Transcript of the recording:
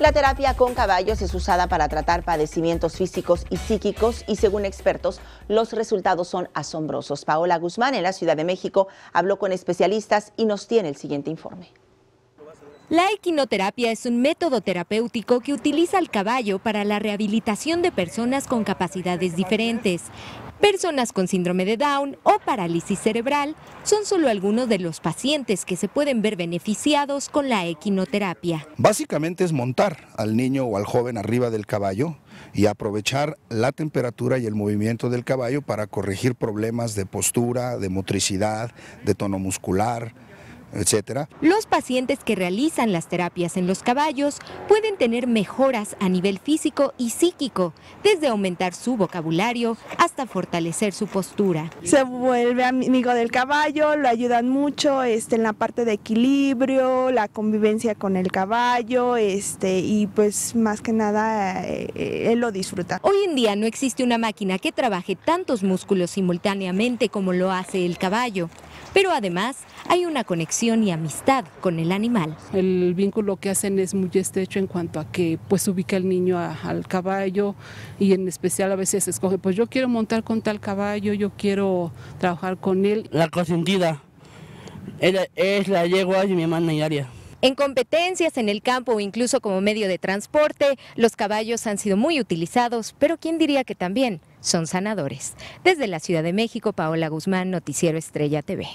La terapia con caballos es usada para tratar padecimientos físicos y psíquicos y según expertos los resultados son asombrosos. Paola Guzmán en la Ciudad de México habló con especialistas y nos tiene el siguiente informe. La equinoterapia es un método terapéutico que utiliza el caballo para la rehabilitación de personas con capacidades diferentes. Personas con síndrome de Down o parálisis cerebral son solo algunos de los pacientes que se pueden ver beneficiados con la equinoterapia. Básicamente es montar al niño o al joven arriba del caballo y aprovechar la temperatura y el movimiento del caballo para corregir problemas de postura, de motricidad, de tono muscular, etcétera. Los pacientes que realizan las terapias en los caballos pueden tener mejoras a nivel físico y psíquico, desde aumentar su vocabulario hasta fortalecer su postura. Se vuelve amigo del caballo, lo ayudan mucho este, en la parte de equilibrio, la convivencia con el caballo, este, y pues más que nada eh, él lo disfruta. Hoy en día no existe una máquina que trabaje tantos músculos simultáneamente como lo hace el caballo. Pero además hay una conexión y amistad con el animal. El vínculo que hacen es muy estrecho en cuanto a que pues ubica el niño al caballo y en especial a veces escoge, pues yo quiero montar con tal caballo, yo quiero trabajar con él. La consentida es la yegua y mi hermana Yaria. En competencias en el campo o incluso como medio de transporte, los caballos han sido muy utilizados, pero ¿quién diría que también son sanadores? Desde la Ciudad de México, Paola Guzmán, Noticiero Estrella TV.